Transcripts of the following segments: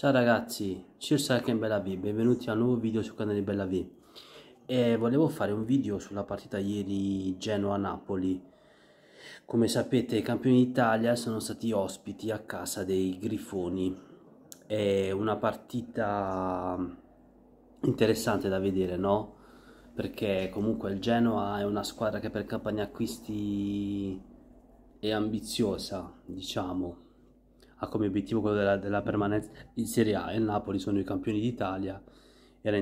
Ciao ragazzi, Circe Hack Bella V, benvenuti un nuovo video sul canale Bella V. E volevo fare un video sulla partita ieri Genoa-Napoli. Come sapete i campioni d'Italia sono stati ospiti a casa dei Grifoni. È una partita interessante da vedere, no? Perché comunque il Genoa è una squadra che per campagna acquisti è ambiziosa, diciamo ha come obiettivo quello della, della permanenza in Serie A e il Napoli sono i campioni d'Italia. Era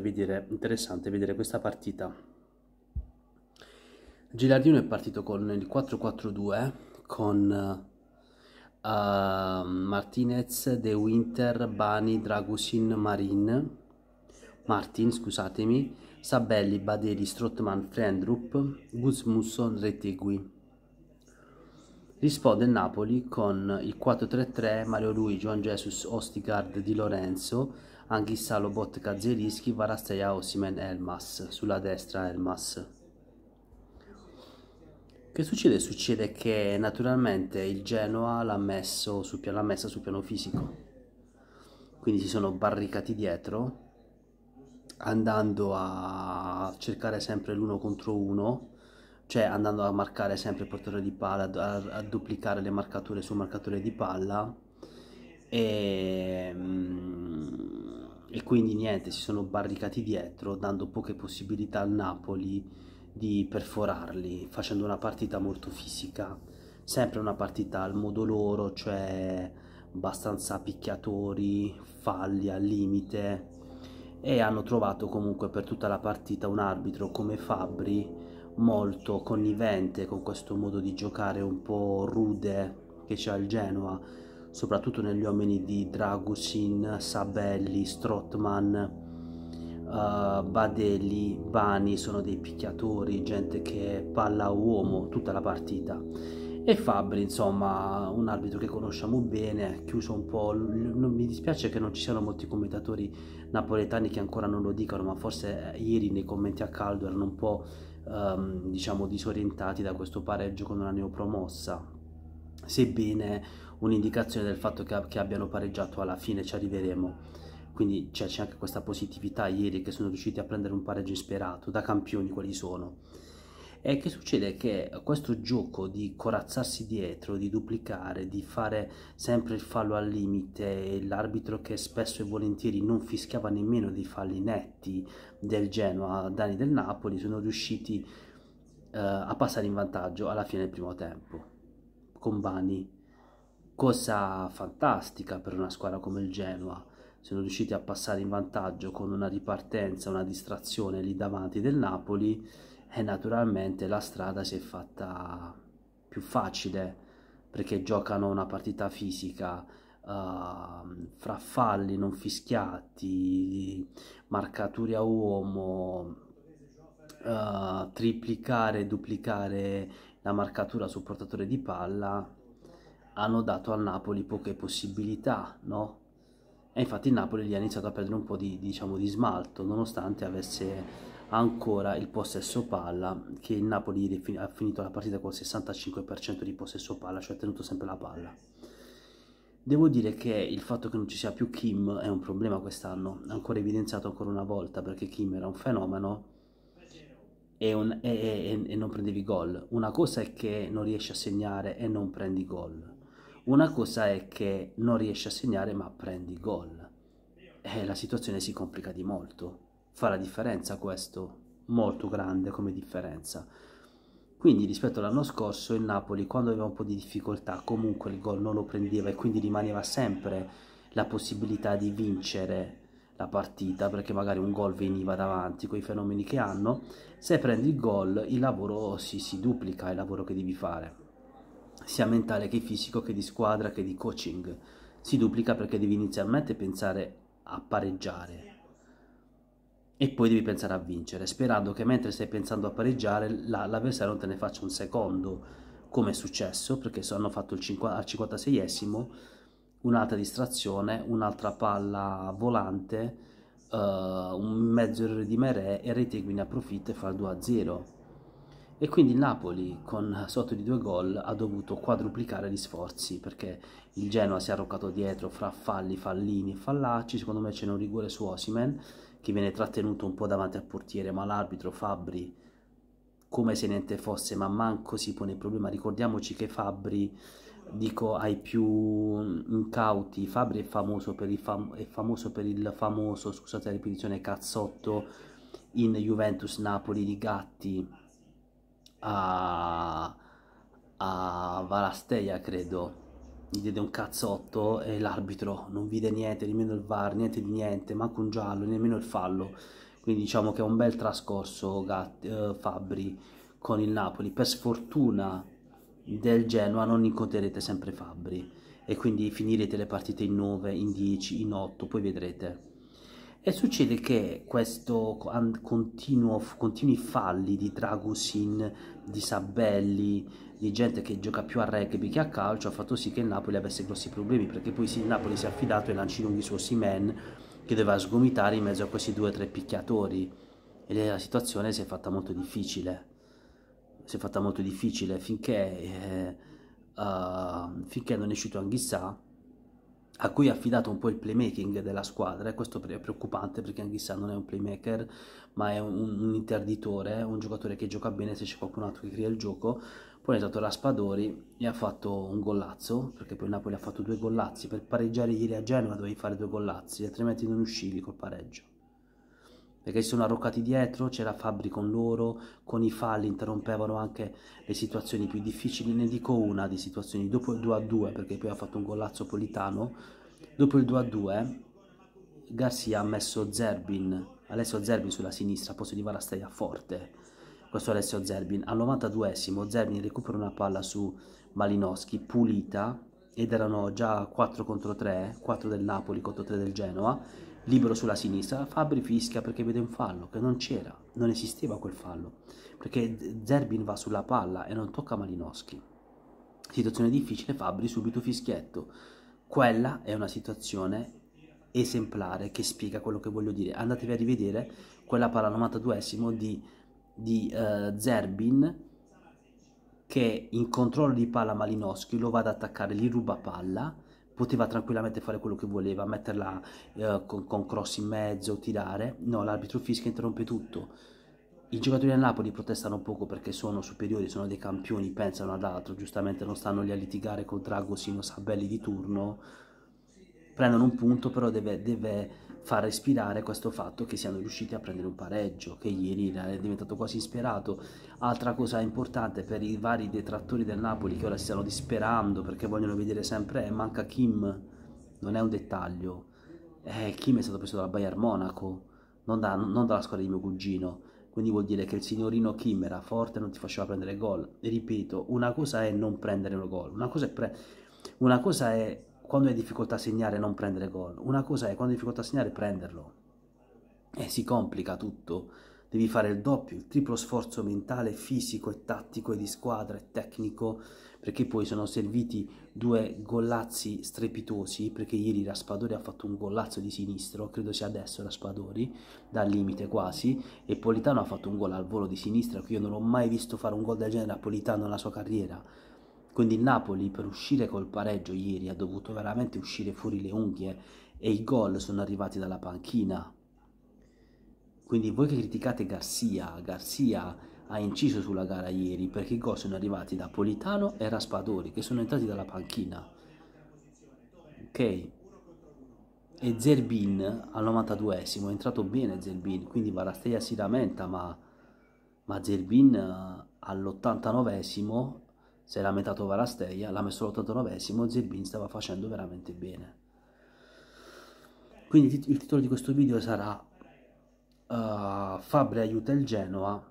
vedere, interessante vedere questa partita. Gilardino è partito con il 4-4-2 con uh, Martinez, De Winter, Bani, Dragusin, Marin, Martin, scusatemi, Sabelli, Baderi, Strottman, Frendrup, Gusmusson, Retegui risponde il Napoli con il 4-3-3 Mario Rui, Juan Jesus, Ostigard Di Lorenzo, Anghissa, Lobot, Kazierischi, Varasteia, Osimen, Elmas, sulla destra Elmas. Che succede? Succede che naturalmente il Genoa l'ha, messo su, l'ha messa sul piano fisico, quindi si sono barricati dietro andando a cercare sempre l'uno contro uno cioè andando a marcare sempre il portatore di palla, a, a duplicare le marcature su marcatore di palla e, ehm, e, quindi niente, si sono barricati dietro dando poche possibilità al Napoli di perforarli, facendo una partita molto fisica, sempre una partita al modo loro, cioè abbastanza picchiatori, falli al limite e hanno trovato comunque per tutta la partita un arbitro come Fabri molto connivente con questo modo di giocare un po' rude che c'è al Genoa, soprattutto negli uomini di Dragusin, Sabelli, Strotman, uh, eh, Badelli, Bani, sono dei picchiatori, gente che palla a uomo tutta la partita. E Fabri, insomma, un arbitro che conosciamo bene, chiuso un po'. Non, mi dispiace che non ci siano molti commentatori napoletani che ancora non lo dicano, ma forse eh, ieri nei commenti a caldo erano un po' um, diciamo disorientati da questo pareggio con una neopromossa sebbene un'indicazione del fatto che, che, abbiano pareggiato alla fine ci arriveremo quindi c'è anche questa positività ieri che sono riusciti a prendere un pareggio insperato da campioni quali sono e che succede che questo gioco di corazzarsi dietro, di duplicare, di fare sempre il fallo al limite, l'arbitro che spesso e volentieri non fischiava nemmeno dei falli netti del Genoa danni del Napoli, sono riusciti eh, a passare in vantaggio alla fine del primo tempo con Bani. Cosa fantastica per una squadra come il Genoa. Sono riusciti a passare in vantaggio con una ripartenza, una distrazione lì davanti del Napoli e naturalmente la strada si è fatta più facile perché giocano una partita fisica uh, fra falli non fischiati, marcature a uomo, uh, triplicare, duplicare la marcatura sul portatore di palla hanno dato al Napoli poche possibilità, no? E infatti il Napoli gli ha iniziato a perdere un po' di, diciamo, di smalto, nonostante avesse ancora il possesso palla che il Napoli ha finito la partita col 65% di possesso palla cioè ha tenuto sempre la palla devo dire che il fatto che non ci sia più Kim è un problema quest'anno ancora evidenziato ancora una volta perché Kim era un fenomeno e, un, e, e, e non prendevi gol una cosa è che non riesci a segnare e non prendi gol una cosa è che non riesci a segnare ma prendi gol e eh, la situazione si complica di molto fa la differenza questo, molto grande come differenza. Quindi rispetto all'anno scorso il Napoli quando aveva un po' di difficoltà comunque il gol non lo prendeva e quindi rimaneva sempre la possibilità di vincere la partita perché magari un gol veniva davanti con i fenomeni che hanno. Se prendi il gol il lavoro si, si duplica, il lavoro che devi fare sia mentale che fisico che di squadra che di coaching si duplica perché devi inizialmente pensare a pareggiare e poi devi pensare a vincere, sperando che mentre stai pensando a pareggiare la, l'avversario non te ne faccia un secondo, come è successo, perché hanno fatto il 50, al 56esimo un'altra distrazione, un'altra palla volante, uh, un mezzo errore di Merè e Retegui ne approfitta e fa il 2-0. E quindi il Napoli con sotto di due gol ha dovuto quadruplicare gli sforzi perché il Genoa si è arroccato dietro fra falli, fallini e fallaci, secondo me c'è un rigore su Osimen che viene trattenuto un po' davanti al portiere, ma l'arbitro Fabri come se niente fosse, ma manco si pone il problema. Ricordiamoci che Fabri, dico ai più incauti, Fabri è famoso per il, fam è famoso, per il famoso, scusate la ripetizione, cazzotto in Juventus Napoli di Gatti a, a Valasteia, credo gli diede un cazzotto e l'arbitro non vide niente, nemmeno il VAR, niente di niente, manco un giallo, nemmeno il fallo. Quindi diciamo che è un bel trascorso Gatti, eh, Fabri con il Napoli. Per sfortuna del Genoa non incontrerete sempre Fabri e quindi finirete le partite in 9, in 10, in 8, poi vedrete. E succede che questo continuo, continui falli di Dragusin, di Sabelli, di gente che gioca più a rugby che a calcio ha fatto sì che il Napoli avesse grossi problemi perché poi il Napoli si è affidato ai lanci lunghi su Simen che doveva sgomitare in mezzo a questi due o tre picchiatori e la situazione si è fatta molto difficile si è fatta molto difficile finché, eh, uh, finché non è uscito Anghissà a cui ha affidato un po' il playmaking della squadra e questo è preoccupante perché Anghissà non è un playmaker ma è un, un interditore, un giocatore che gioca bene se c'è qualcun altro che crea il gioco poi è stato Raspadori e ha fatto un gollazzo, perché poi Napoli ha fatto due gollazzi, per pareggiare ieri a Genova dovevi fare due gollazzi, altrimenti non uscivi col pareggio. Perché si sono arroccati dietro, c'era Fabri con loro, con i falli interrompevano anche le situazioni più difficili, ne dico una di situazioni, dopo il 2-2, perché poi ha fatto un gollazzo politano, dopo il 2-2 Garcia ha messo Zerbin, adesso Zerbin sulla sinistra, posso posto di Varasteia forte, questo Alessio Zerbin. Al 92esimo Zerbin recupera una palla su Malinowski, pulita, ed erano già 4 contro 3, 4 del Napoli contro 3 del Genoa, libero sulla sinistra, Fabri fischia perché vede un fallo che non c'era, non esisteva quel fallo, perché Zerbin va sulla palla e non tocca Malinowski. Situazione difficile, Fabri subito fischietto. Quella è una situazione esemplare che spiega quello che voglio dire. Andatevi a rivedere quella palla 92esimo di di uh, Zerbin che in controllo di palla Malinowski lo va ad attaccare, gli ruba palla, poteva tranquillamente fare quello che voleva, metterla uh, con, con cross in mezzo, tirare, no l'arbitro fischia interrompe tutto. I giocatori del Napoli protestano poco perché sono superiori, sono dei campioni, pensano ad altro, giustamente non stanno lì a litigare con Dragosino Sabelli di turno, prendono un punto però deve, deve far respirare questo fatto che siano riusciti a prendere un pareggio, che ieri è diventato quasi isperato. Altra cosa importante per i vari detrattori del Napoli che ora si stanno disperando perché vogliono vedere sempre è eh, manca Kim, non è un dettaglio. Eh, Kim è stato preso dalla Bayern Monaco, non, da, non dalla squadra di mio cugino. Quindi vuol dire che il signorino Kim era forte e non ti faceva prendere gol. E ripeto, una cosa è non prendere un gol, una cosa è, pre- una cosa è quando hai difficoltà a segnare non prendere gol, una cosa è quando hai difficoltà a segnare prenderlo. E si complica tutto, devi fare il doppio, il triplo sforzo mentale, fisico e tattico e di squadra e tecnico, perché poi sono serviti due gollazzi strepitosi, perché ieri Raspadori ha fatto un gollazzo di sinistro, credo sia adesso Raspadori, dal limite quasi, e Politano ha fatto un gol al volo di sinistra, che io non ho mai visto fare un gol del genere a Politano nella sua carriera quindi il Napoli per uscire col pareggio ieri ha dovuto veramente uscire fuori le unghie e i gol sono arrivati dalla panchina. Quindi voi che criticate Garzia, Garzia ha inciso sulla gara ieri perché i gol sono arrivati da Politano e Raspadori che sono entrati dalla panchina. Ok? E Zerbin al 92esimo è entrato bene Zerbin, quindi Varasteia si lamenta ma, ma Zerbin eh, all'89esimo si era metato Varasteia, l'ha messo l89 esimo Zirbin stava facendo veramente bene. Quindi il titolo di questo video sarà uh, eh, Fabre aiuta il Genoa,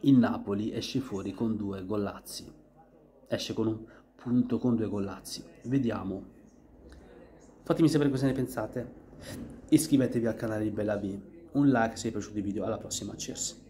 il Napoli esce fuori con due gollazzi, esce con un punto con due gollazzi. Vediamo. Fatemi sapere cosa ne pensate. Iscrivetevi al canale di Bella B, un like se vi è piaciuto il video, alla prossima, cheers!